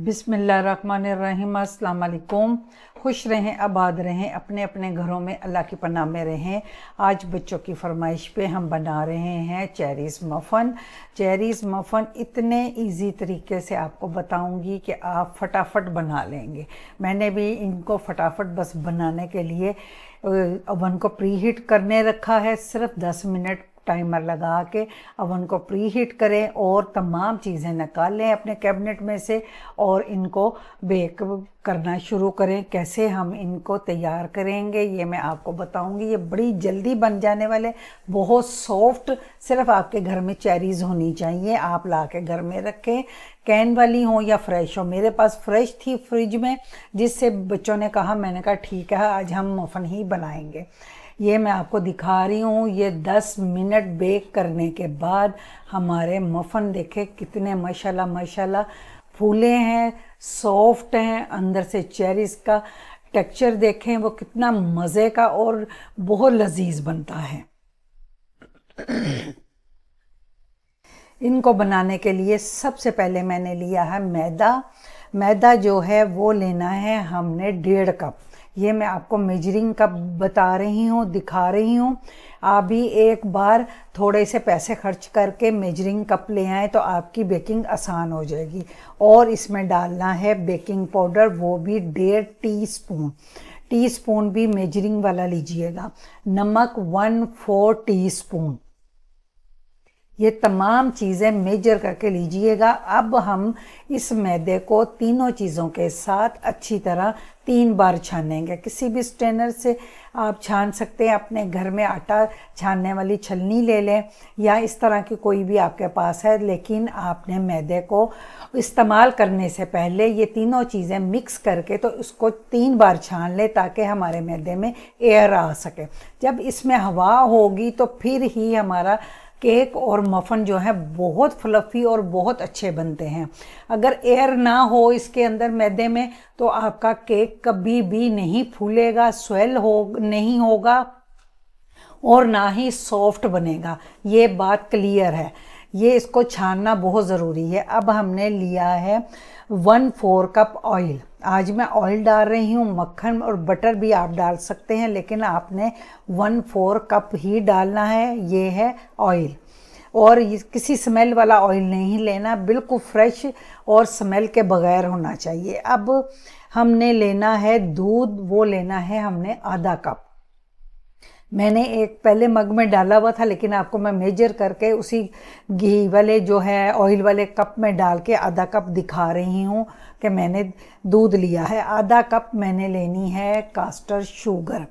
बिसमीम् अल्लाम खुश रहें आबाद रहें अपने अपने घरों में अल्लाह की पनाह में रहें आज बच्चों की फरमाइश पे हम बना रहे हैं चेरीज़ मफ़न चेरीज़ मफ़न इतने इजी तरीके से आपको बताऊंगी कि आप फटाफट बना लेंगे मैंने भी इनको फटाफट बस बनाने के लिए ओवन को प्री हीट करने रखा है सिर्फ 10 मिनट टाइमर लगा के अब उनको प्री हीट करें और तमाम चीज़ें निकाल लें अपने कैबिनेट में से और इनको बेक करना शुरू करें कैसे हम इनको तैयार करेंगे ये मैं आपको बताऊंगी ये बड़ी जल्दी बन जाने वाले बहुत सॉफ्ट सिर्फ आपके घर में चेरीज़ होनी चाहिए आप ला के घर में रखें कैन वाली हो या फ्रेश हो मेरे पास फ्रेश थी फ्रिज में जिससे बच्चों ने कहा मैंने कहा ठीक है आज हम मफन ही बनाएंगे ये मैं आपको दिखा रही हूँ ये 10 मिनट बेक करने के बाद हमारे मफ़न देखे कितने माशाल्लाह माशाल्लाह फूले हैं सॉफ्ट हैं अंदर से चेरीज का टेक्चर देखें वो कितना मज़े का और बहुत लजीज बनता है इनको बनाने के लिए सबसे पहले मैंने लिया है मैदा मैदा जो है वो लेना है हमने डेढ़ कप ये मैं आपको मेजरिंग का बता रही हूँ दिखा रही हूँ आप भी एक बार थोड़े से पैसे खर्च करके मेजरिंग कप ले आए तो आपकी बेकिंग आसान हो जाएगी और इसमें डालना है बेकिंग पाउडर वो भी डेढ़ टी स्पून टी स्पून भी मेजरिंग वाला लीजिएगा नमक वन फोर टी स्पून ये तमाम चीज़ें मेजर करके लीजिएगा अब हम इस मैदे को तीनों चीज़ों के साथ अच्छी तरह तीन बार छानेंगे किसी भी स्ट्रेनर से आप छान सकते हैं अपने घर में आटा छानने वाली छलनी ले लें या इस तरह की कोई भी आपके पास है लेकिन आपने मैदे को इस्तेमाल करने से पहले ये तीनों चीज़ें मिक्स करके तो उसको तीन बार छान लें ताकि हमारे मैदे में एयर आ सके जब इसमें हवा होगी तो फिर ही हमारा केक और मफ़न जो है बहुत फ्लफ़ी और बहुत अच्छे बनते हैं अगर एयर ना हो इसके अंदर मैदे में तो आपका केक कभी भी नहीं फूलेगा स्वेल हो नहीं होगा और ना ही सॉफ्ट बनेगा ये बात क्लियर है ये इसको छानना बहुत ज़रूरी है अब हमने लिया है वन फोर कप ऑयल आज मैं ऑयल डाल रही हूँ मक्खन और बटर भी आप डाल सकते हैं लेकिन आपने वन फोर कप ही डालना है ये है ऑयल और किसी स्मेल वाला ऑयल नहीं लेना बिल्कुल फ्रेश और स्मेल के बगैर होना चाहिए अब हमने लेना है दूध वो लेना है हमने आधा कप मैंने एक पहले मग में डाला हुआ था लेकिन आपको मैं मेजर करके उसी घी वाले जो है ऑयल वाले कप में डाल के आधा कप दिखा रही हूँ कि मैंने दूध लिया है आधा कप मैंने लेनी है कास्टर शुगर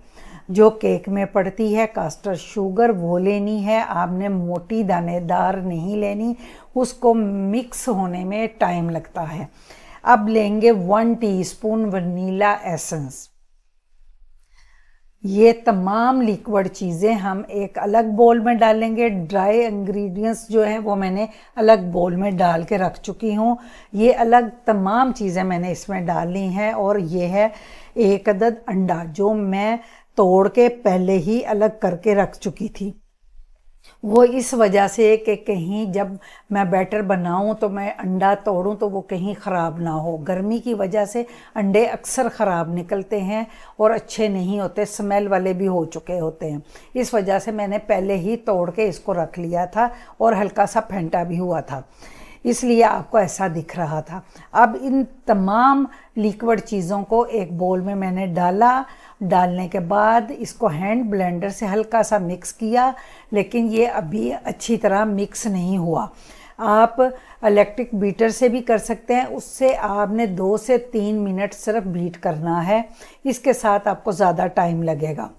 जो केक में पड़ती है कास्टर शुगर वो लेनी है आपने मोटी दानेदार नहीं लेनी उसको मिक्स होने में टाइम लगता है अब लेंगे वन टीस्पून वनीला एसेंस ये तमाम लिक्विड चीज़ें हम एक अलग बोल में डालेंगे ड्राई इंग्रेडिएंट्स जो हैं वो मैंने अलग बोल में डाल के रख चुकी हूँ ये अलग तमाम चीज़ें मैंने इसमें डाल ली हैं और ये है एक अदद अंडा जो मैं तोड़ के पहले ही अलग करके रख चुकी थी वो इस वजह से कि कहीं जब मैं बैटर बनाऊं तो मैं अंडा तोड़ूं तो वो कहीं ख़राब ना हो गर्मी की वजह से अंडे अक्सर ख़राब निकलते हैं और अच्छे नहीं होते स्मेल वाले भी हो चुके होते हैं इस वजह से मैंने पहले ही तोड़ के इसको रख लिया था और हल्का सा फेंटा भी हुआ था इसलिए आपको ऐसा दिख रहा था अब इन तमाम लिक्विड चीज़ों को एक बोल में मैंने डाला डालने के बाद इसको हैंड ब्लेंडर से हल्का सा मिक्स किया लेकिन ये अभी अच्छी तरह मिक्स नहीं हुआ आप इलेक्ट्रिक बीटर से भी कर सकते हैं उससे आपने दो से तीन मिनट सिर्फ बीट करना है इसके साथ आपको ज़्यादा टाइम लगेगा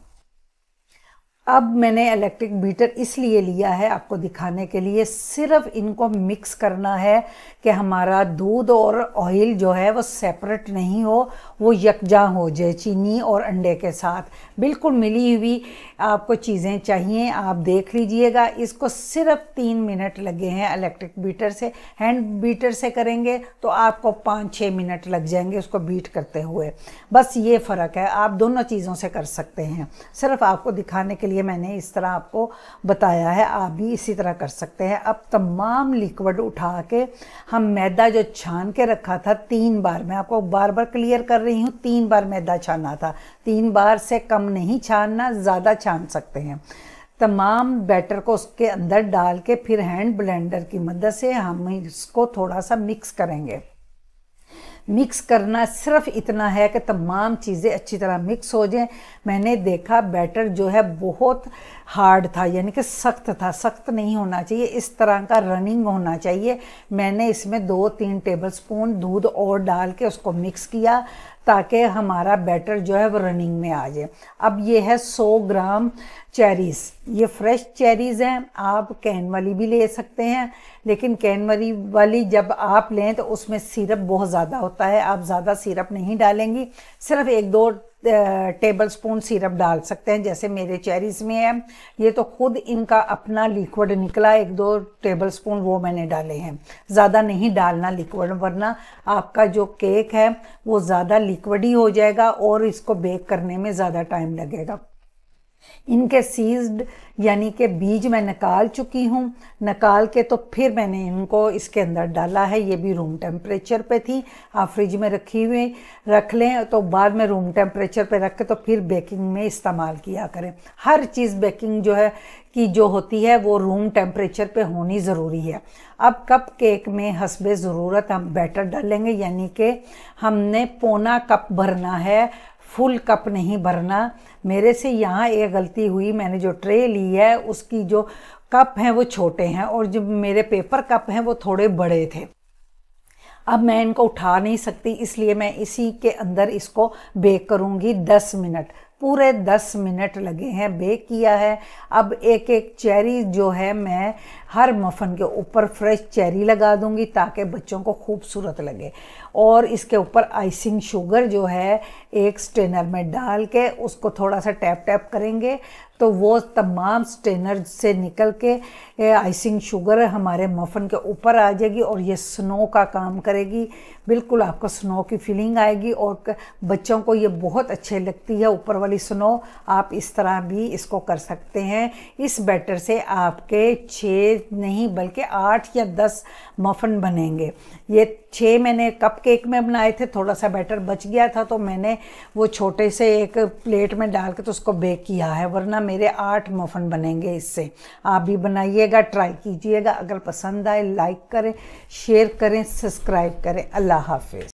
अब मैंने इलेक्ट्रिक बीटर इसलिए लिया है आपको दिखाने के लिए सिर्फ इनको मिक्स करना है कि हमारा दूध और ऑयल जो है वो सेपरेट नहीं हो वो यकजा हो जाए चीनी और अंडे के साथ बिल्कुल मिली हुई आपको चीज़ें चाहिए आप देख लीजिएगा इसको सिर्फ तीन मिनट लगे हैं इलेक्ट्रिक बीटर से हैंड बीटर से करेंगे तो आपको पाँच छः मिनट लग जाएंगे उसको बीट करते हुए बस ये फ़र्क है आप दोनों चीज़ों से कर सकते हैं सिर्फ आपको दिखाने के लिए लिए मैंने इस तरह आपको बताया है आप भी इसी तरह कर सकते हैं अब तमाम लिक्विड उठा के हम मैदा जो छान के रखा था तीन बार मैं आपको बार बार क्लियर कर रही हूँ तीन बार मैदा छाना था तीन बार से कम नहीं छानना ज़्यादा छान सकते हैं तमाम बैटर को उसके अंदर डाल के फिर हैंड ब्लेंडर की मदद से हम इसको थोड़ा सा मिक्स करेंगे मिक्स करना सिर्फ इतना है कि तमाम चीज़ें अच्छी तरह मिक्स हो जाएं मैंने देखा बैटर जो है बहुत हार्ड था यानी कि सख्त था सख्त नहीं होना चाहिए इस तरह का रनिंग होना चाहिए मैंने इसमें दो तीन टेबल स्पून दूध और डाल के उसको मिक्स किया ताकि हमारा बैटर जो है वो रनिंग में आ जाए अब ये है 100 ग्राम चेरीज़ ये फ्रेश चेरीज़ हैं आप कैन वाली भी ले सकते हैं लेकिन कैन वाली वाली जब आप लें तो उसमें सिरप बहुत ज़्यादा होता है आप ज़्यादा सिरप नहीं डालेंगी सिर्फ एक दो टेबल स्पून सिरप डाल सकते हैं जैसे मेरे चेरीज़ में है ये तो खुद इनका अपना लिक्विड निकला एक दो टेबल स्पून वो मैंने डाले हैं ज़्यादा नहीं डालना लिक्विड वरना आपका जो केक है वो ज़्यादा लिक्विड ही हो जाएगा और इसको बेक करने में ज़्यादा टाइम लगेगा इनके सीज्ड यानी कि बीज मैं निकाल चुकी हूँ निकाल के तो फिर मैंने इनको इसके अंदर डाला है ये भी रूम टेम्परेचर पे थी आप फ्रिज में रखी हुई रख लें तो बाद में रूम टेम्परेचर पे रख के तो फिर बेकिंग में इस्तेमाल किया करें हर चीज़ बेकिंग जो है कि जो होती है वो रूम टेम्परेचर पे होनी ज़रूरी है अब कप केक में हसबे ज़रूरत हम बैटर डालेंगे यानी कि हमने पौना कप भरना है फुल कप नहीं भरना मेरे से यहाँ ये गलती हुई मैंने जो ट्रे ली है उसकी जो कप हैं वो छोटे हैं और जो मेरे पेपर कप हैं वो थोड़े बड़े थे अब मैं इनको उठा नहीं सकती इसलिए मैं इसी के अंदर इसको बेक करूँगी दस मिनट पूरे दस मिनट लगे हैं बेक किया है अब एक एक चेरी जो है मैं हर मफ़न के ऊपर फ्रेश चेरी लगा दूंगी ताकि बच्चों को खूबसूरत लगे और इसके ऊपर आइसिंग शुगर जो है एक स्ट्रेनर में डाल के उसको थोड़ा सा टैप टैप करेंगे तो वो तमाम स्ट्रेनर से निकल के आइसिंग शुगर हमारे मफ़न के ऊपर आ जाएगी और ये स्नो का काम करेगी बिल्कुल आपको स्नो की फीलिंग आएगी और बच्चों को ये बहुत अच्छे लगती है ऊपर वाली स्नो आप इस तरह भी इसको कर सकते हैं इस बैटर से आपके छः नहीं बल्कि आठ या दस मफ़न बनेंगे ये छः मैंने कप केक में बनाए थे थोड़ा सा बैटर बच गया था तो मैंने वो छोटे से एक प्लेट में डाल के तो उसको बेक किया है वरना मेरे आठ मफन बनेंगे इससे आप भी बनाइएगा ट्राई कीजिएगा अगर पसंद आए लाइक करें शेयर करें सब्सक्राइब करें अल्लाह हाफिज़